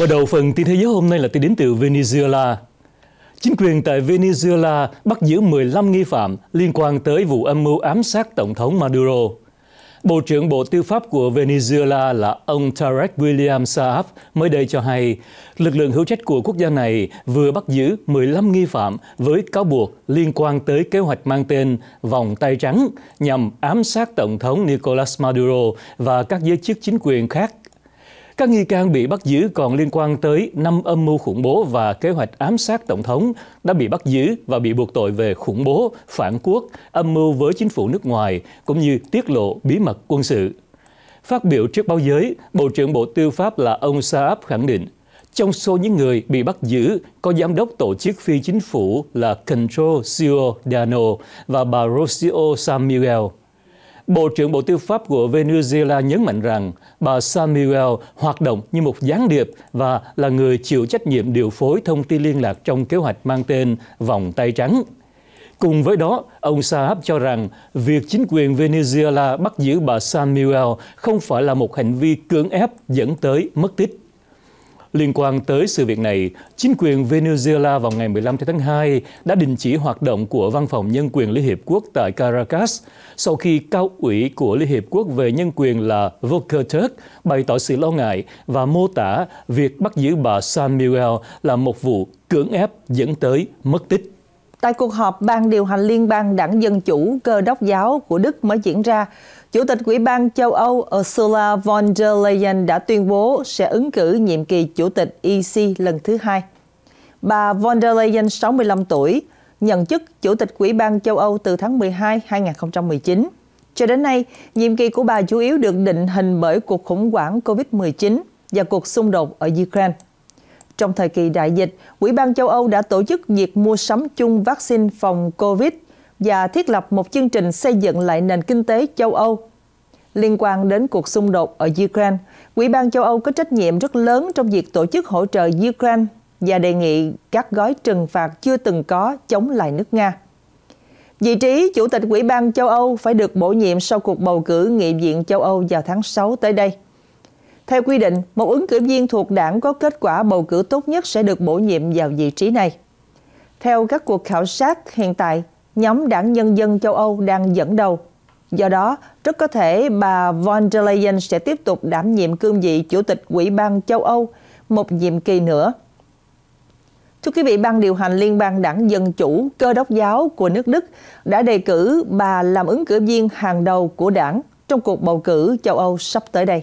Mở đầu phần tin thế giới hôm nay là tin đến từ Venezuela. Chính quyền tại Venezuela bắt giữ 15 nghi phạm liên quan tới vụ âm mưu ám sát Tổng thống Maduro. Bộ trưởng Bộ Tư pháp của Venezuela là ông Tarek William Saab mới đây cho hay lực lượng hữu trách của quốc gia này vừa bắt giữ 15 nghi phạm với cáo buộc liên quan tới kế hoạch mang tên Vòng tay trắng nhằm ám sát Tổng thống Nicolas Maduro và các giới chức chính quyền khác các nghi can bị bắt giữ còn liên quan tới năm âm mưu khủng bố và kế hoạch ám sát Tổng thống đã bị bắt giữ và bị buộc tội về khủng bố, phản quốc, âm mưu với chính phủ nước ngoài, cũng như tiết lộ bí mật quân sự. Phát biểu trước báo giới, Bộ trưởng Bộ Tư pháp là ông Saab khẳng định, trong số những người bị bắt giữ có giám đốc tổ chức phi chính phủ là Control Dano và bà Rocio Samuel. Bộ trưởng Bộ Tư pháp của Venezuela nhấn mạnh rằng bà Samuel hoạt động như một gián điệp và là người chịu trách nhiệm điều phối thông tin liên lạc trong kế hoạch mang tên Vòng tay trắng. Cùng với đó, ông Saab cho rằng việc chính quyền Venezuela bắt giữ bà Samuel không phải là một hành vi cưỡng ép dẫn tới mất tích. Liên quan tới sự việc này, chính quyền Venezuela vào ngày 15 tháng 2 đã đình chỉ hoạt động của Văn phòng Nhân quyền Liên Hiệp Quốc tại Caracas sau khi cao ủy của Liên Hiệp Quốc về nhân quyền là Volker Turk bày tỏ sự lo ngại và mô tả việc bắt giữ bà San Miguel là một vụ cưỡng ép dẫn tới mất tích. Tại cuộc họp Ban điều hành Liên bang Đảng Dân Chủ Cơ đốc giáo của Đức mới diễn ra, Chủ tịch Ủy ban châu Âu Ursula von der Leyen đã tuyên bố sẽ ứng cử nhiệm kỳ Chủ tịch EC lần thứ hai. Bà von der Leyen, 65 tuổi, nhận chức Chủ tịch Ủy ban châu Âu từ tháng 12 2019. Cho đến nay, nhiệm kỳ của bà chủ yếu được định hình bởi cuộc khủng hoảng COVID-19 và cuộc xung đột ở Ukraine. Trong thời kỳ đại dịch, Ủy ban châu Âu đã tổ chức việc mua sắm chung vaccine phòng COVID và thiết lập một chương trình xây dựng lại nền kinh tế châu Âu liên quan đến cuộc xung đột ở Ukraine. Ủy ban châu Âu có trách nhiệm rất lớn trong việc tổ chức hỗ trợ Ukraine và đề nghị các gói trừng phạt chưa từng có chống lại nước Nga. Vị trí Chủ tịch Ủy ban châu Âu phải được bổ nhiệm sau cuộc bầu cử nghị viện châu Âu vào tháng 6 tới đây. Theo quy định, một ứng cử viên thuộc đảng có kết quả bầu cử tốt nhất sẽ được bổ nhiệm vào vị trí này. Theo các cuộc khảo sát hiện tại, nhóm đảng Nhân dân châu Âu đang dẫn đầu. Do đó, rất có thể bà von der Leyen sẽ tiếp tục đảm nhiệm cương vị Chủ tịch Ủy ban châu Âu một nhiệm kỳ nữa. Thưa quý vị, Ban điều hành Liên bang Đảng Dân Chủ Cơ đốc giáo của nước Đức đã đề cử bà làm ứng cử viên hàng đầu của đảng trong cuộc bầu cử châu Âu sắp tới đây.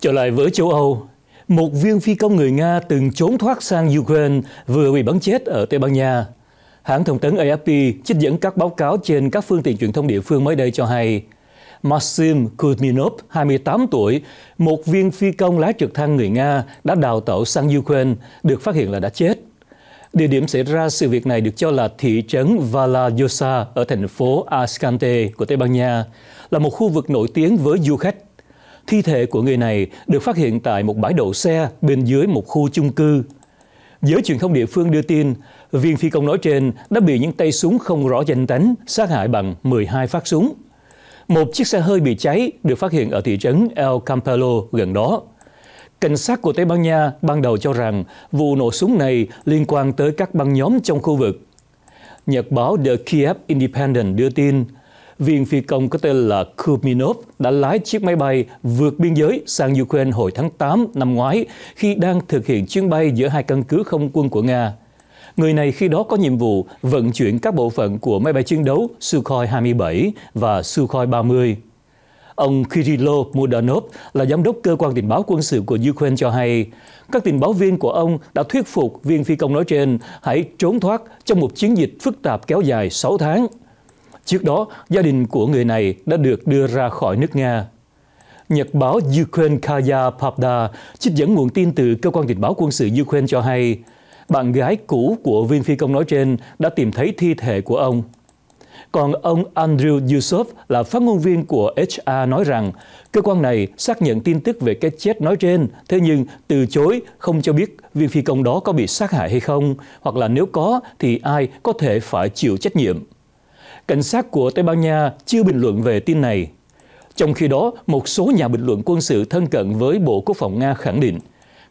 Trở lại với châu Âu, một viên phi công người Nga từng trốn thoát sang Ukraine vừa bị bắn chết ở Tây Ban Nha. Hãng thông tấn AFP trích dẫn các báo cáo trên các phương tiện truyền thông địa phương mới đây cho hay, Maxim Kuzminov, 28 tuổi, một viên phi công lái trực thăng người Nga đã đào tẩu sang Ukraine, được phát hiện là đã chết. Địa điểm xảy ra sự việc này được cho là thị trấn Valajosa ở thành phố Ascante của Tây Ban Nha, là một khu vực nổi tiếng với du khách Thi thể của người này được phát hiện tại một bãi đậu xe bên dưới một khu chung cư. Giới truyền thông địa phương đưa tin, viên phi công nói trên đã bị những tay súng không rõ danh tánh sát hại bằng 12 phát súng. Một chiếc xe hơi bị cháy được phát hiện ở thị trấn El Campello gần đó. Cảnh sát của Tây Ban Nha ban đầu cho rằng vụ nổ súng này liên quan tới các băng nhóm trong khu vực. Nhật báo The Kiev Independent đưa tin, viên phi công có tên là Kuminov đã lái chiếc máy bay vượt biên giới sang Ukraine hồi tháng 8 năm ngoái khi đang thực hiện chuyến bay giữa hai căn cứ không quân của Nga. Người này khi đó có nhiệm vụ vận chuyển các bộ phận của máy bay chiến đấu Sukhoi 27 và Sukhoi 30. Ông Kirilo Mudanov là giám đốc cơ quan tình báo quân sự của Ukraine cho hay, các tình báo viên của ông đã thuyết phục viên phi công nói trên hãy trốn thoát trong một chiến dịch phức tạp kéo dài 6 tháng. Trước đó, gia đình của người này đã được đưa ra khỏi nước Nga. Nhật báo Ukraine Kaya Pravda trích dẫn nguồn tin từ cơ quan tình báo quân sự Ukraine cho hay, bạn gái cũ của viên phi công nói trên đã tìm thấy thi thể của ông. Còn ông Andrew Yusuf là phát ngôn viên của HA nói rằng cơ quan này xác nhận tin tức về cái chết nói trên, thế nhưng từ chối không cho biết viên phi công đó có bị sát hại hay không, hoặc là nếu có thì ai có thể phải chịu trách nhiệm cảnh sát của Tây Ban Nha chưa bình luận về tin này. Trong khi đó, một số nhà bình luận quân sự thân cận với Bộ Quốc phòng Nga khẳng định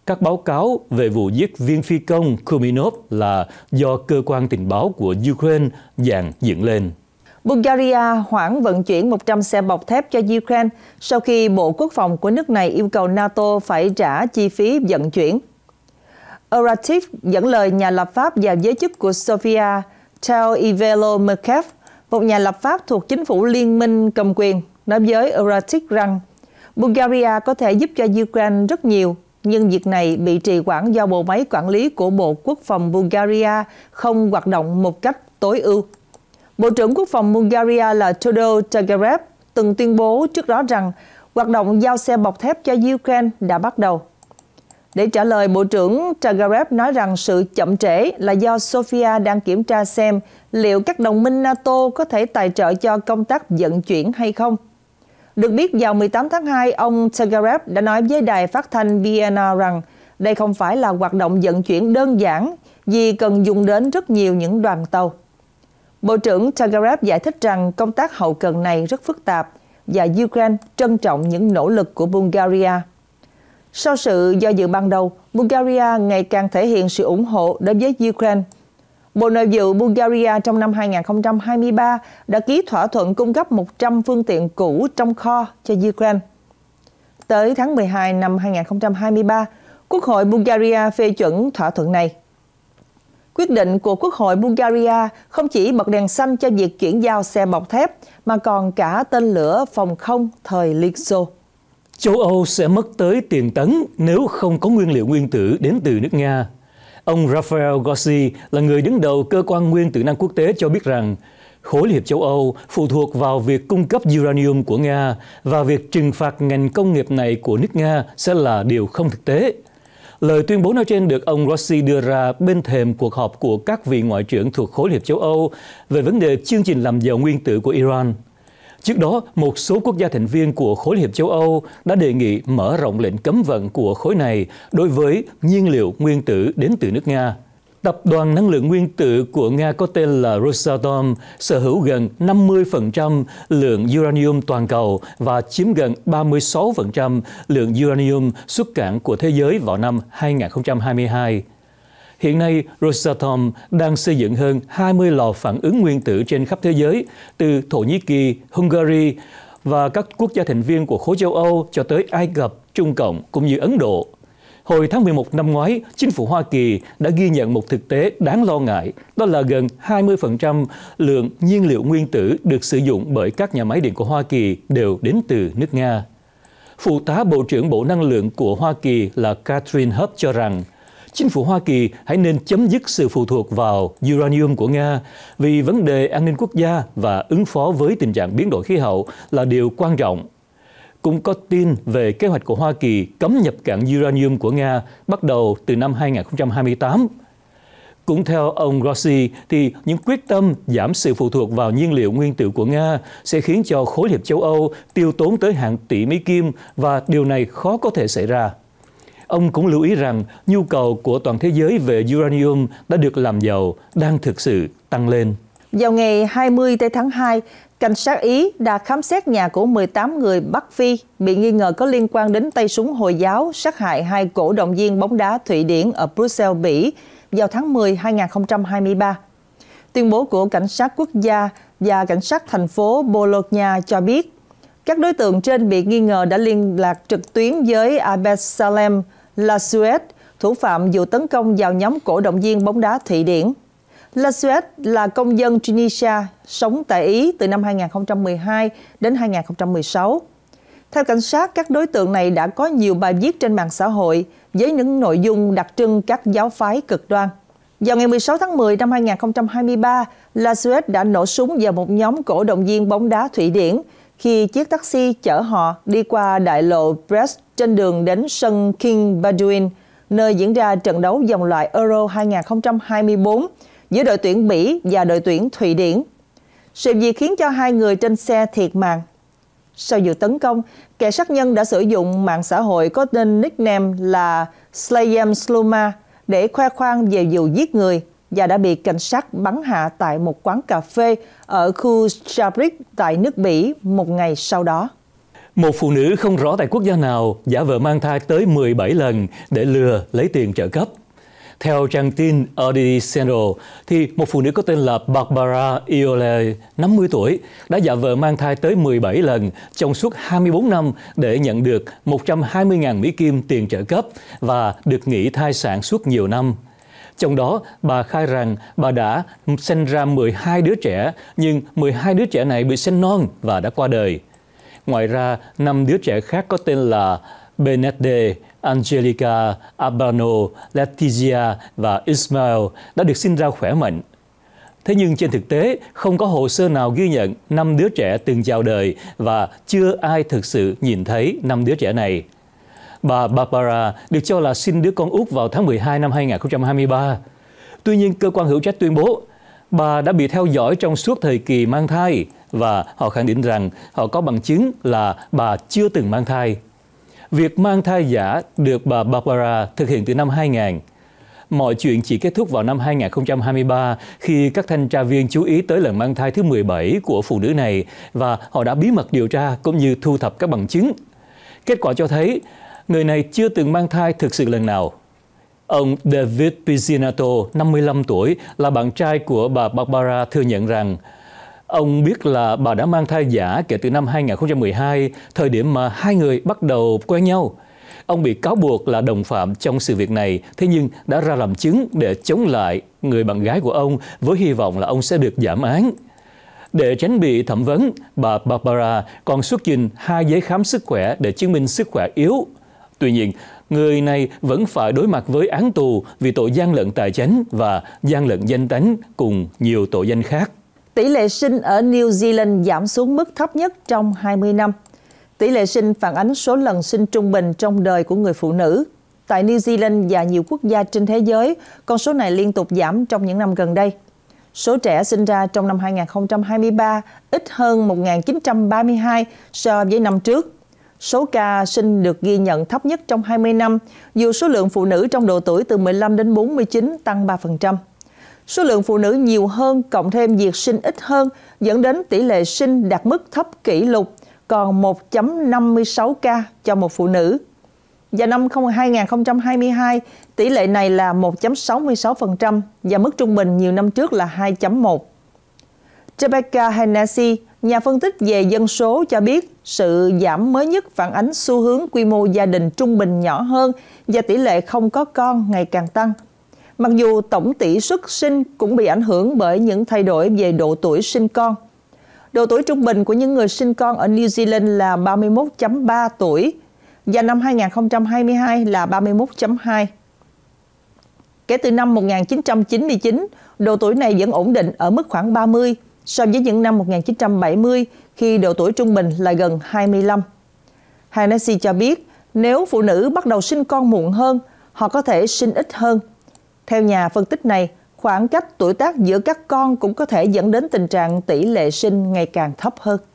các báo cáo về vụ giết viên phi công Kuminov là do cơ quan tình báo của Ukraine dàn dựng lên. Bulgaria hoãn vận chuyển 100 xe bọc thép cho Ukraine sau khi Bộ Quốc phòng của nước này yêu cầu NATO phải trả chi phí vận chuyển. Orativ dẫn lời nhà lập pháp và giới chức của Sofia, Theo Ivelo Merkev, một nhà lập pháp thuộc chính phủ liên minh cầm quyền, nói với Euratic rằng Bulgaria có thể giúp cho Ukraine rất nhiều, nhưng việc này bị trì quản do bộ máy quản lý của Bộ Quốc phòng Bulgaria không hoạt động một cách tối ưu. Bộ trưởng Quốc phòng Bulgaria là Todor Tagarev từng tuyên bố trước đó rằng hoạt động giao xe bọc thép cho Ukraine đã bắt đầu. Để trả lời, Bộ trưởng Tagarev nói rằng sự chậm trễ là do Sofia đang kiểm tra xem liệu các đồng minh NATO có thể tài trợ cho công tác vận chuyển hay không. Được biết, vào 18 tháng 2, ông Tagarev đã nói với đài phát thanh Vienna rằng đây không phải là hoạt động vận chuyển đơn giản vì cần dùng đến rất nhiều những đoàn tàu. Bộ trưởng Tagarev giải thích rằng công tác hậu cần này rất phức tạp và Ukraine trân trọng những nỗ lực của Bulgaria sau sự do dự ban đầu, Bulgaria ngày càng thể hiện sự ủng hộ đối với Ukraine. Bộ Nội vụ Bulgaria trong năm 2023 đã ký thỏa thuận cung cấp 100 phương tiện cũ trong kho cho Ukraine. Tới tháng 12 năm 2023, Quốc hội Bulgaria phê chuẩn thỏa thuận này. Quyết định của Quốc hội Bulgaria không chỉ bật đèn xanh cho việc chuyển giao xe bọc thép mà còn cả tên lửa phòng không thời Liên Xô. Châu Âu sẽ mất tới tiền tấn nếu không có nguyên liệu nguyên tử đến từ nước Nga. Ông Rafael Grossi là người đứng đầu cơ quan nguyên tử năng quốc tế cho biết rằng khối Liên hiệp châu Âu phụ thuộc vào việc cung cấp uranium của Nga và việc trừng phạt ngành công nghiệp này của nước Nga sẽ là điều không thực tế. Lời tuyên bố nói trên được ông Rossi đưa ra bên thềm cuộc họp của các vị ngoại trưởng thuộc khối Liên hiệp châu Âu về vấn đề chương trình làm giàu nguyên tử của Iran – Trước đó, một số quốc gia thành viên của khối Liên hiệp châu Âu đã đề nghị mở rộng lệnh cấm vận của khối này đối với nhiên liệu nguyên tử đến từ nước Nga. Tập đoàn năng lượng nguyên tử của Nga có tên là Rosatom sở hữu gần 50% lượng uranium toàn cầu và chiếm gần 36% lượng uranium xuất cảng của thế giới vào năm 2022. Hiện nay, Rosatom đang xây dựng hơn 20 lò phản ứng nguyên tử trên khắp thế giới, từ Thổ Nhĩ Kỳ, Hungary và các quốc gia thành viên của khối châu Âu cho tới Ai Cập, Trung Cộng cũng như Ấn Độ. Hồi tháng 11 năm ngoái, chính phủ Hoa Kỳ đã ghi nhận một thực tế đáng lo ngại, đó là gần 20% lượng nhiên liệu nguyên tử được sử dụng bởi các nhà máy điện của Hoa Kỳ đều đến từ nước Nga. Phụ tá Bộ trưởng Bộ Năng lượng của Hoa Kỳ là Catherine Hub cho rằng, chính phủ Hoa Kỳ hãy nên chấm dứt sự phụ thuộc vào uranium của Nga vì vấn đề an ninh quốc gia và ứng phó với tình trạng biến đổi khí hậu là điều quan trọng. Cũng có tin về kế hoạch của Hoa Kỳ cấm nhập cảng uranium của Nga bắt đầu từ năm 2028. Cũng theo ông Grossi, thì những quyết tâm giảm sự phụ thuộc vào nhiên liệu nguyên tử của Nga sẽ khiến cho khối hiệp châu Âu tiêu tốn tới hàng tỷ Mỹ Kim và điều này khó có thể xảy ra. Ông cũng lưu ý rằng nhu cầu của toàn thế giới về uranium đã được làm giàu đang thực sự tăng lên. Vào ngày 20 tây tháng 2, cảnh sát Ý đã khám xét nhà của 18 người Bắc Phi bị nghi ngờ có liên quan đến tay súng Hồi giáo sát hại hai cổ động viên bóng đá Thụy Điển ở Brussels, Bỉ vào tháng 10 2023. Tuyên bố của cảnh sát quốc gia và cảnh sát thành phố Bologna cho biết các đối tượng trên bị nghi ngờ đã liên lạc trực tuyến với Abed Salem, La Suez, thủ phạm vụ tấn công vào nhóm cổ động viên bóng đá Thụy Điển. La Suez là công dân Tunisia, sống tại Ý từ năm 2012 đến 2016. Theo cảnh sát, các đối tượng này đã có nhiều bài viết trên mạng xã hội với những nội dung đặc trưng các giáo phái cực đoan. Vào ngày 16 tháng 10 năm 2023, La Suez đã nổ súng vào một nhóm cổ động viên bóng đá Thụy Điển khi chiếc taxi chở họ đi qua đại lộ Brest trên đường đến sân King Baduin, nơi diễn ra trận đấu vòng loại Euro 2024 giữa đội tuyển Bỉ và đội tuyển Thụy Điển. Sự việc khiến cho hai người trên xe thiệt mạng. Sau vụ tấn công, kẻ sát nhân đã sử dụng mạng xã hội có tên nickname là Slayem Sluma để khoe khoang về vụ giết người và đã bị cảnh sát bắn hạ tại một quán cà phê ở khu Shabrik tại nước Bỉ một ngày sau đó. Một phụ nữ không rõ tại quốc gia nào giả vờ mang thai tới 17 lần để lừa lấy tiền trợ cấp. Theo trang tin Audi Central, thì một phụ nữ có tên là Barbara Iole, 50 tuổi, đã giả vờ mang thai tới 17 lần trong suốt 24 năm để nhận được 120.000 Mỹ Kim tiền trợ cấp và được nghỉ thai sản suốt nhiều năm. Trong đó, bà khai rằng bà đã sinh ra 12 đứa trẻ, nhưng 12 đứa trẻ này bị sinh non và đã qua đời. Ngoài ra, năm đứa trẻ khác có tên là Benedde, Angelica, Abano, Letizia và Ismail đã được sinh ra khỏe mạnh. Thế nhưng trên thực tế, không có hồ sơ nào ghi nhận năm đứa trẻ từng chào đời và chưa ai thực sự nhìn thấy năm đứa trẻ này bà Barbara được cho là sinh đứa con út vào tháng 12 năm 2023. Tuy nhiên, cơ quan hữu trách tuyên bố bà đã bị theo dõi trong suốt thời kỳ mang thai và họ khẳng định rằng họ có bằng chứng là bà chưa từng mang thai. Việc mang thai giả được bà Barbara thực hiện từ năm 2000. Mọi chuyện chỉ kết thúc vào năm 2023 khi các thanh tra viên chú ý tới lần mang thai thứ 17 của phụ nữ này và họ đã bí mật điều tra cũng như thu thập các bằng chứng. Kết quả cho thấy Người này chưa từng mang thai thực sự lần nào. Ông David Pizzinato, 55 tuổi, là bạn trai của bà Barbara thừa nhận rằng Ông biết là bà đã mang thai giả kể từ năm 2012, thời điểm mà hai người bắt đầu quen nhau. Ông bị cáo buộc là đồng phạm trong sự việc này, thế nhưng đã ra làm chứng để chống lại người bạn gái của ông với hy vọng là ông sẽ được giảm án. Để tránh bị thẩm vấn, bà Barbara còn xuất trình hai giấy khám sức khỏe để chứng minh sức khỏe yếu. Tuy nhiên, người này vẫn phải đối mặt với án tù vì tội gian lận tài chính và gian lận danh tánh cùng nhiều tội danh khác. Tỷ lệ sinh ở New Zealand giảm xuống mức thấp nhất trong 20 năm. Tỷ lệ sinh phản ánh số lần sinh trung bình trong đời của người phụ nữ. Tại New Zealand và nhiều quốc gia trên thế giới, con số này liên tục giảm trong những năm gần đây. Số trẻ sinh ra trong năm 2023 ít hơn 1.932 so với năm trước. Số ca sinh được ghi nhận thấp nhất trong 20 năm, dù số lượng phụ nữ trong độ tuổi từ 15 đến 49 tăng 3%. Số lượng phụ nữ nhiều hơn cộng thêm việc sinh ít hơn dẫn đến tỷ lệ sinh đạt mức thấp kỷ lục còn 1.56 ca cho một phụ nữ. Và năm 2022, tỷ lệ này là 1.66% và mức trung bình nhiều năm trước là 2.1. Rebecca Hennessy, Nhà phân tích về dân số cho biết sự giảm mới nhất phản ánh xu hướng quy mô gia đình trung bình nhỏ hơn và tỷ lệ không có con ngày càng tăng. Mặc dù tổng tỷ suất sinh cũng bị ảnh hưởng bởi những thay đổi về độ tuổi sinh con. Độ tuổi trung bình của những người sinh con ở New Zealand là 31.3 tuổi và năm 2022 là 31.2. Kể từ năm 1999, độ tuổi này vẫn ổn định ở mức khoảng 30 so với những năm 1970 khi độ tuổi trung bình là gần 25. Hennessy cho biết nếu phụ nữ bắt đầu sinh con muộn hơn, họ có thể sinh ít hơn. Theo nhà phân tích này, khoảng cách tuổi tác giữa các con cũng có thể dẫn đến tình trạng tỷ lệ sinh ngày càng thấp hơn.